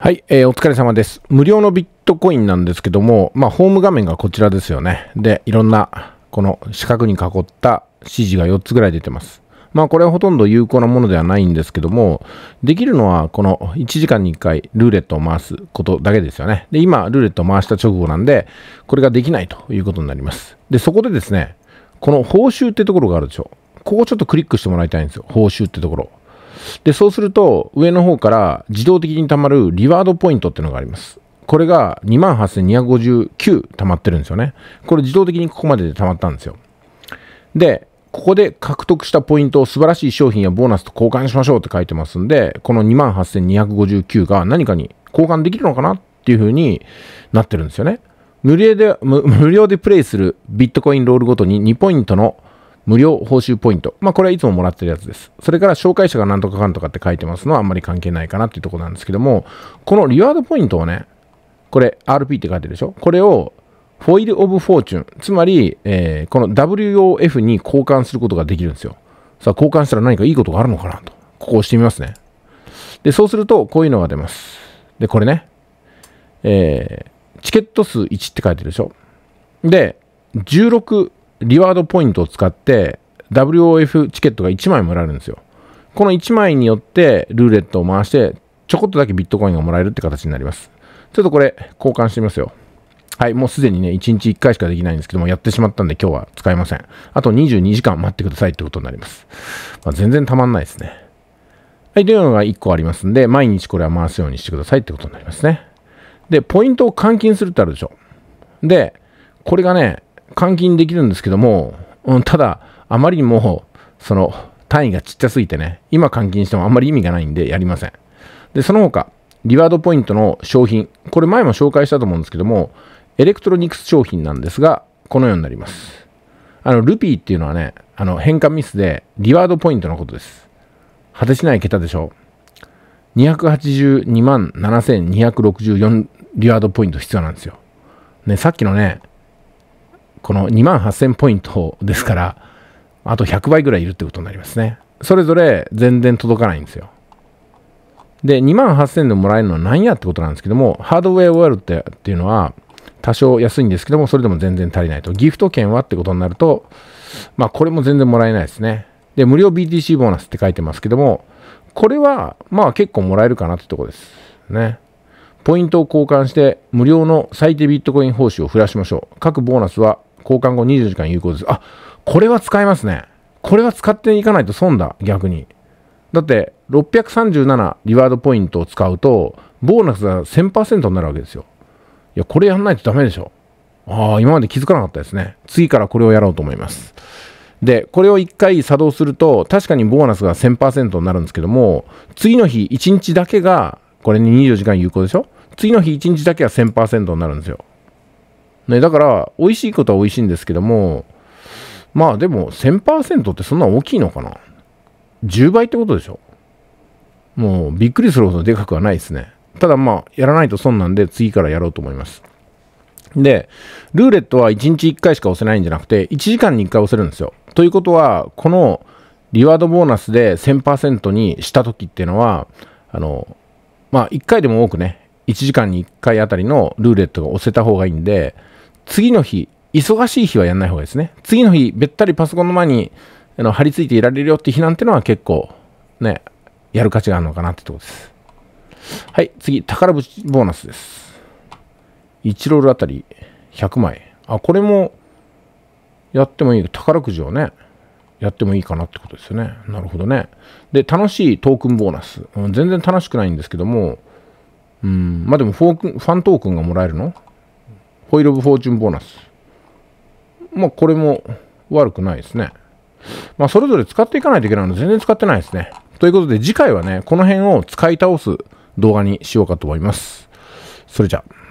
はい、えー、お疲れ様です。無料のビットコインなんですけども、まあ、ホーム画面がこちらですよね。で、いろんな、この四角に囲った指示が4つぐらい出てます。まあ、これはほとんど有効なものではないんですけども、できるのは、この1時間に1回ルーレットを回すことだけですよね。で、今、ルーレットを回した直後なんで、これができないということになります。で、そこでですね、この報酬ってところがあるでしょ。ここちょっとクリックしてもらいたいんですよ。報酬ってところ。で、そうすると、上の方から自動的に貯まるリワードポイントっていうのがあります。これが28,259貯まってるんですよね。これ自動的にここまでで貯まったんですよ。で、ここで獲得したポイントを素晴らしい商品やボーナスと交換しましょうって書いてますんで、この28,259が何かに交換できるのかなっていうふうになってるんですよね。無料で、無料でプレイするビットコインロールごとに2ポイントの無料報酬ポイント。まあ、これはいつももらってるやつです。それから紹介者がなんとかかんとかって書いてますのはあんまり関係ないかなっていうところなんですけども、このリワードポイントをね、これ RP って書いてるでしょこれをフォイル・オブ・フォーチュン、つまり、えー、この WOF に交換することができるんですよ。さあ、交換したら何かいいことがあるのかなと。ここ押してみますね。で、そうすると、こういうのが出ます。で、これね、えー、チケット数1って書いてるでしょで、16リワードポイントを使って WOF チケットが1枚もらえるんですよ。この1枚によってルーレットを回してちょこっとだけビットコインがもらえるって形になります。ちょっとこれ交換してみますよ。はい、もうすでにね、1日1回しかできないんですけども、やってしまったんで今日は使えません。あと22時間待ってくださいってことになります。まあ、全然たまんないですね。はい、というのが1個ありますんで、毎日これは回すようにしてくださいってことになりますね。で、ポイントを換金するってあるでしょ。で、これがね、換金できるんですけども、うん、ただ、あまりにも、その、単位がちっちゃすぎてね、今換金してもあんまり意味がないんでやりません。で、その他、リワードポイントの商品、これ前も紹介したと思うんですけども、エレクトロニクス商品なんですが、このようになります。あの、ルピーっていうのはね、あの、変換ミスで、リワードポイントのことです。果てしない桁でしょう。282万7264リワードポイント必要なんですよ。ね、さっきのね、この2万8000ポイントですから、あと100倍ぐらいいるってことになりますね。それぞれ全然届かないんですよ。で、2万8000でもらえるのは何やってことなんですけども、ハードウェア OL ってっていうのは多少安いんですけども、それでも全然足りないと。ギフト券はってことになると、まあこれも全然もらえないですね。で、無料 BTC ボーナスって書いてますけども、これはまあ結構もらえるかなってとこですね。ポイントを交換して無料の最低ビットコイン報酬を増やしましょう。各ボーナスは交換後24時間有効です。あ、これは使えますね。これは使っていかないと損だ、逆に。だって、637リワードポイントを使うと、ボーナスが1000%になるわけですよ。いや、これやんないとダメでしょ。ああ、今まで気づかなかったですね。次からこれをやろうと思います。で、これを1回作動すると、確かにボーナスが1000%になるんですけども、次の日1日だけが、これに24時間有効でしょ次の日1日だけは1000%になるんですよ。ね、だから、美味しいことは美味しいんですけども、まあでも1000%ってそんな大きいのかな ?10 倍ってことでしょもうびっくりするほどでかくはないですね。ただまあ、やらないと損なんで次からやろうと思います。で、ルーレットは1日1回しか押せないんじゃなくて、1時間に1回押せるんですよ。ということは、このリワードボーナスで1000%にした時っていうのは、あの、まあ1回でも多くね、1時間に1回あたりのルーレットが押せた方がいいんで、次の日、忙しい日はやんない方がいいですね。次の日、べったりパソコンの前にあの張り付いていられるよって日なんてのは結構ね、やる価値があるのかなってとこです。はい、次、宝物ボーナスです。1ロールあたり100枚。あ、これもやってもいい。宝くじをね、やってもいいかなってことですよね。なるほどね。で、楽しいトークンボーナス。うん、全然楽しくないんですけども、うん、まあでもフォークン、ファントークンがもらえるのホイール・オブ・フォーチュン・ボーナス。まあ、これも悪くないですね。まあ、それぞれ使っていかないといけないので、全然使ってないですね。ということで、次回はね、この辺を使い倒す動画にしようかと思います。それじゃあ。